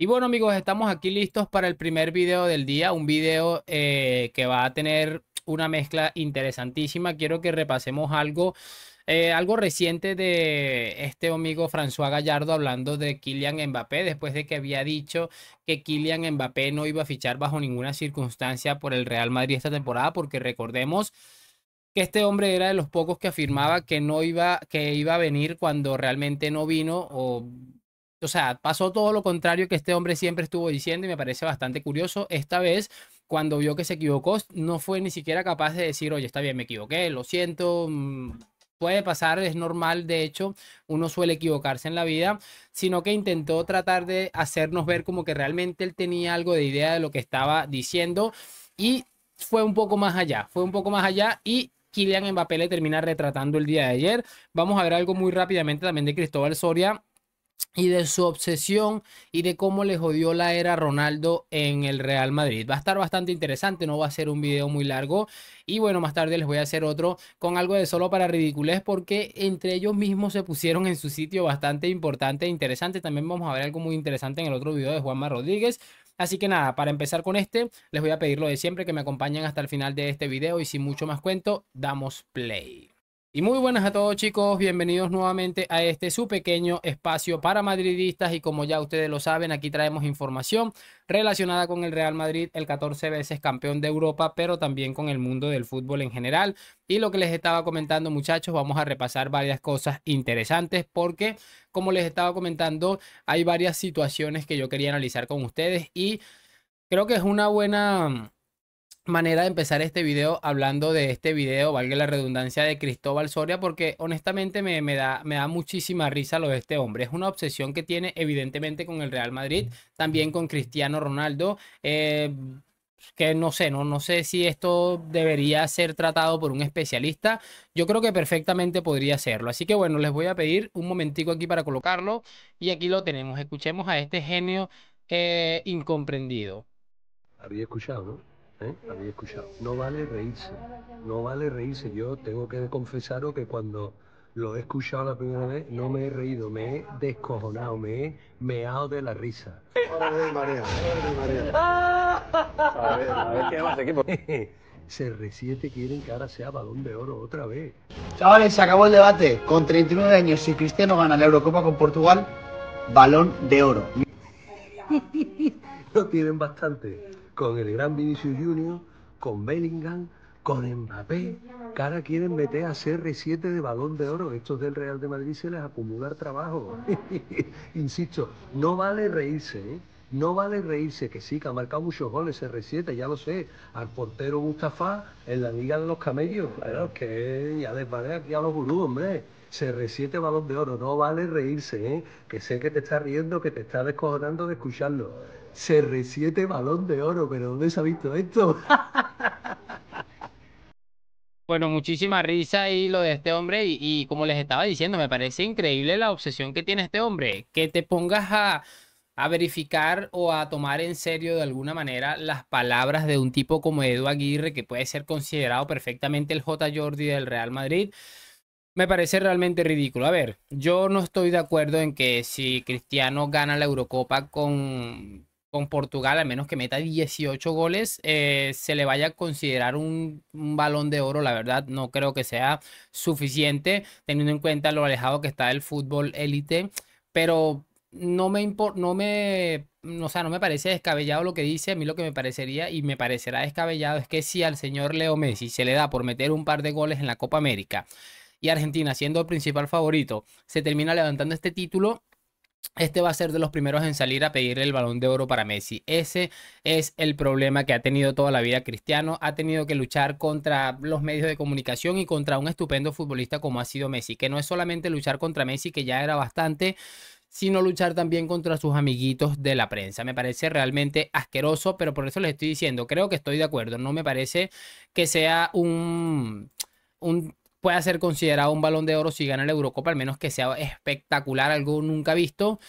Y bueno amigos, estamos aquí listos para el primer video del día, un video eh, que va a tener una mezcla interesantísima. Quiero que repasemos algo, eh, algo reciente de este amigo François Gallardo hablando de Kylian Mbappé, después de que había dicho que Kylian Mbappé no iba a fichar bajo ninguna circunstancia por el Real Madrid esta temporada, porque recordemos que este hombre era de los pocos que afirmaba que no iba, que iba a venir cuando realmente no vino o o sea, pasó todo lo contrario que este hombre siempre estuvo diciendo y me parece bastante curioso. Esta vez, cuando vio que se equivocó, no fue ni siquiera capaz de decir, oye, está bien, me equivoqué, lo siento, mm, puede pasar, es normal, de hecho, uno suele equivocarse en la vida, sino que intentó tratar de hacernos ver como que realmente él tenía algo de idea de lo que estaba diciendo y fue un poco más allá, fue un poco más allá y Kylian Mbappé le termina retratando el día de ayer. Vamos a ver algo muy rápidamente también de Cristóbal Soria y de su obsesión y de cómo les jodió la era Ronaldo en el Real Madrid. Va a estar bastante interesante, no va a ser un video muy largo. Y bueno, más tarde les voy a hacer otro con algo de solo para ridiculez porque entre ellos mismos se pusieron en su sitio bastante importante e interesante. También vamos a ver algo muy interesante en el otro video de Juanma Rodríguez. Así que nada, para empezar con este, les voy a pedir lo de siempre, que me acompañen hasta el final de este video y sin mucho más cuento, damos play. Y muy buenas a todos chicos, bienvenidos nuevamente a este su pequeño espacio para madridistas y como ya ustedes lo saben, aquí traemos información relacionada con el Real Madrid, el 14 veces campeón de Europa, pero también con el mundo del fútbol en general. Y lo que les estaba comentando muchachos, vamos a repasar varias cosas interesantes porque como les estaba comentando, hay varias situaciones que yo quería analizar con ustedes y creo que es una buena manera de empezar este video hablando de este video, valga la redundancia, de Cristóbal Soria, porque honestamente me, da, me da muchísima risa lo de este hombre. Es una obsesión que tiene evidentemente con el Real Madrid, también con Cristiano Ronaldo. Eh, que no sé, no, no sé si esto debería ser tratado por un especialista. Yo creo que perfectamente podría hacerlo. Así que bueno, les voy a pedir un momentico aquí para colocarlo. Y aquí lo tenemos. Escuchemos a este genio eh, incomprendido. Había escuchado, ¿Eh? escuchado. No vale reírse. No vale reírse. Yo tengo que confesaros que cuando lo he escuchado la primera vez, no me he reído, me he descojonado, me he meado de la risa. Se María, a ver qué 7 quieren que ahora sea balón de oro otra vez. Chavales, se acabó el debate. Con 39 años, si Cristiano gana la Eurocopa con Portugal, balón de oro. no tienen bastante con el gran Vinicius Junior, con Bellingham, con Mbappé, cada quieren meter a CR7 de balón de oro. Estos del Real de Madrid se les acumular trabajo. Insisto, no vale reírse, ¿eh? No vale reírse, que sí, que ha marcado muchos goles CR7, ya lo sé, al portero Mustafa en la Liga de los Camellos. Claro, que ya vale aquí a los gurús, hombre. CR7 balón de oro, no vale reírse, ¿eh? que sé que te está riendo, que te está descojonando de escucharlo CR7 balón de oro, pero ¿dónde se ha visto esto? Bueno, muchísima risa y lo de este hombre. Y, como les estaba diciendo, me parece increíble la obsesión que tiene este hombre. Que te pongas a, a verificar o a tomar en serio de alguna manera las palabras de un tipo como Edu Aguirre, que puede ser considerado perfectamente el J. Jordi del Real Madrid. Me parece realmente ridículo. A ver, yo no estoy de acuerdo en que si Cristiano gana la Eurocopa con con Portugal, al menos que meta 18 goles, eh, se le vaya a considerar un, un, balón de oro. La verdad, no creo que sea suficiente, teniendo en cuenta lo alejado que está el fútbol élite. Pero no me importa, no me. O sea, no me parece descabellado lo que dice. A mí lo que me parecería y me parecerá descabellado es que si al señor Leo Messi se le da por meter un par de goles en la Copa América y Argentina siendo el principal favorito, se termina levantando este título este va a ser de los primeros en salir a pedir el balón de oro para Messi. Ese es el problema que ha tenido toda la vida Cristiano. Ha tenido que luchar contra los medios de comunicación y contra un estupendo futbolista como ha sido Messi, que no es solamente luchar contra Messi, que ya era bastante, sino luchar también contra sus amiguitos de la prensa. Me parece realmente asqueroso, pero por eso les estoy diciendo, creo que estoy de acuerdo. No me parece que sea un, un Puede ser considerado un balón de oro si gana la Eurocopa, al menos que sea espectacular, algo nunca visto.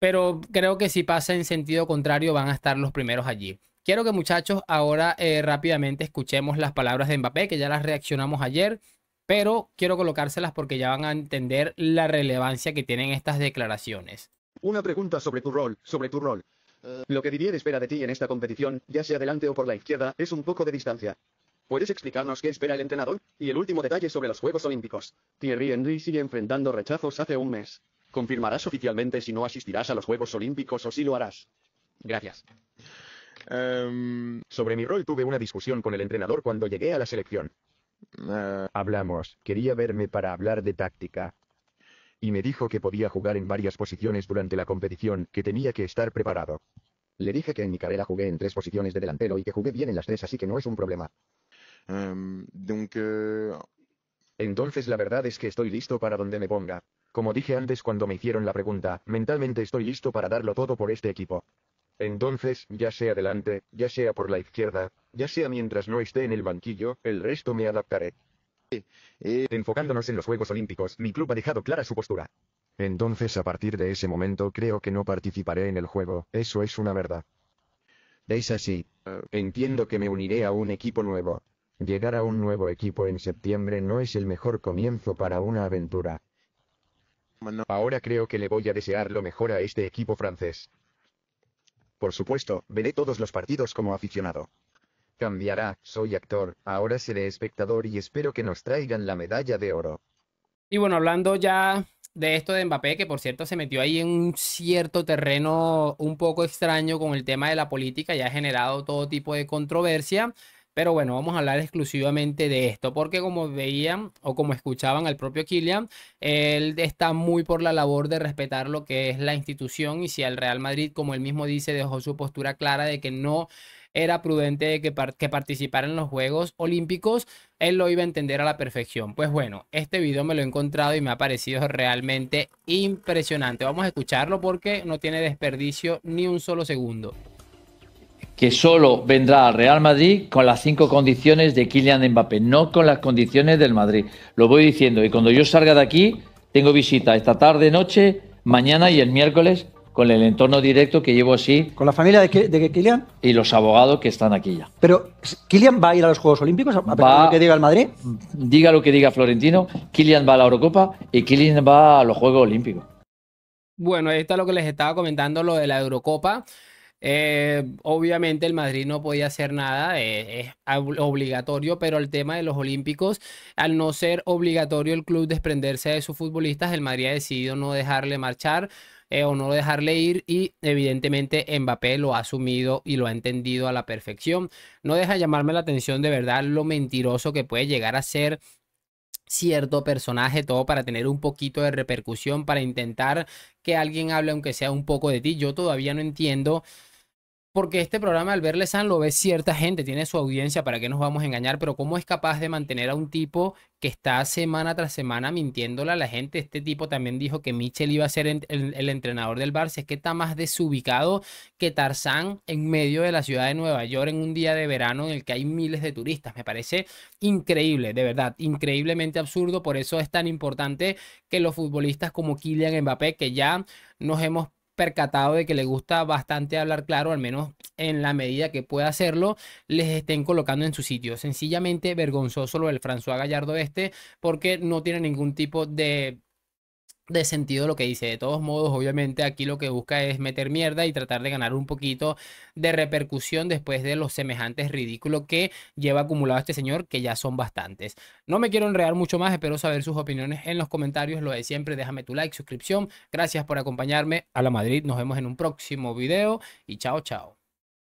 Pero creo que si pasa en sentido contrario, van a estar los primeros allí. Quiero que muchachos ahora eh, rápidamente escuchemos las palabras de Mbappé, que ya las reaccionamos ayer, pero quiero colocárselas porque ya van a entender la relevancia que tienen estas declaraciones. Una pregunta sobre tu rol, sobre tu rol. Eh, lo que diría de espera de ti en esta competición, ya sea delante o por la izquierda, es un poco de distancia. ¿Puedes explicarnos qué espera el entrenador? Y el último detalle sobre los Juegos Olímpicos. Thierry Henry sigue enfrentando rechazos hace un mes. Confirmarás oficialmente si no asistirás a los Juegos Olímpicos o si lo harás. Gracias. Em, sobre mi rol tuve una discusión con el entrenador cuando llegué a la selección. Eh, Hablamos, quería verme para hablar de táctica. Y me dijo que podía jugar en varias posiciones durante la competición, que tenía que estar preparado. Le dije que en mi carrera jugué en tres posiciones de delantero y que jugué bien en las tres, así que no es un problema. Em, ah. Entonces la verdad es que estoy listo para donde me ponga. Como dije antes cuando me hicieron la pregunta, mentalmente estoy listo para darlo todo por este equipo. Entonces, ya sea delante, ya sea por la izquierda, ya sea mientras no esté en el banquillo, el resto me adaptaré. Eh. Enfocándonos en los Juegos Olímpicos, mi club ha dejado clara su postura. Entonces a partir de ese momento creo que no participaré en el juego, eso es una verdad. Es así. Ah. Entiendo que me uniré a un equipo nuevo. Llegar a un nuevo equipo en septiembre no es el mejor comienzo para una aventura. ahora creo que le voy a desear lo mejor a este equipo francés. Por supuesto, veré todos los partidos como aficionado. Cambiará, soy actor, ahora seré espectador y espero que nos traigan la medalla de oro. Y bueno, hablando ya de esto de Mbappé, que por cierto se metió ahí en un cierto terreno un poco extraño con el tema de la política y ha generado todo tipo de controversia. Pero bueno, vamos a hablar exclusivamente de esto, porque como veían o como escuchaban al propio Kylian, él está muy por la labor de respetar lo que es la institución y si el Real Madrid, como él mismo dice, dejó su postura clara de que no era prudente que, que participara en los Juegos Olímpicos, él lo iba a entender a la perfección. Pues bueno, este video me lo he encontrado y me ha parecido realmente impresionante. Vamos a escucharlo porque no tiene desperdicio ni un solo segundo que solo vendrá al Real Madrid con las cinco condiciones de Kylian Mbappé, no con las condiciones del Madrid. Lo voy diciendo y cuando yo salga de aquí tengo visita esta tarde, noche, mañana y el miércoles con el entorno directo que llevo así. ¿Con la familia de, de Kylian? Y los abogados que están aquí ya. Pero, ¿Kylian va a ir a los Juegos Olímpicos? A lo que diga el Madrid. Diga lo que diga Florentino, Kylian va a la Eurocopa y Kylian va a los Juegos Olímpicos. Bueno, ahí está lo que les estaba comentando, lo de la Eurocopa. Eh, obviamente el Madrid no podía hacer nada, eh, es obligatorio, pero el tema de los Olímpicos, al no ser obligatorio el club desprenderse de sus futbolistas, el Madrid ha decidido no dejarle marchar. Eh, o no dejarle ir y evidentemente Mbappé lo ha asumido y lo ha entendido a la perfección. No deja llamarme la atención de verdad lo mentiroso que puede llegar a ser cierto personaje, todo para tener un poquito de repercusión, para intentar que alguien hable aunque sea un poco de ti. Yo todavía no entiendo porque este programa al verle San lo ve cierta gente, tiene su audiencia, ¿para qué nos vamos a engañar? Pero ¿cómo es capaz de mantener a un tipo que está semana tras semana mintiéndola a la gente? Este tipo también dijo que Michel iba a ser el, entrenador del Barça, es que está más desubicado que Tarzán en medio de la ciudad de Nueva York en un día de verano en el que hay miles de turistas. Me parece increíble, de verdad, increíblemente absurdo, por eso es tan importante que los futbolistas como Kylian Mbappé, que ya nos hemos percatado de que le gusta bastante hablar claro, al menos en la medida que pueda hacerlo, les estén colocando en su sitio. Sencillamente vergonzoso lo del François Gallardo este, porque no tiene ningún tipo de de sentido lo que dice. De todos modos, obviamente aquí lo que busca es meter mierda y tratar de ganar un poquito de repercusión después de los semejantes ridículos que lleva acumulado este señor, que ya son bastantes. No me quiero enredar mucho más, espero saber sus opiniones en los comentarios. Lo de siempre, déjame tu like, suscripción. Gracias por acompañarme a la Madrid. Nos vemos en un próximo video y chao, chao.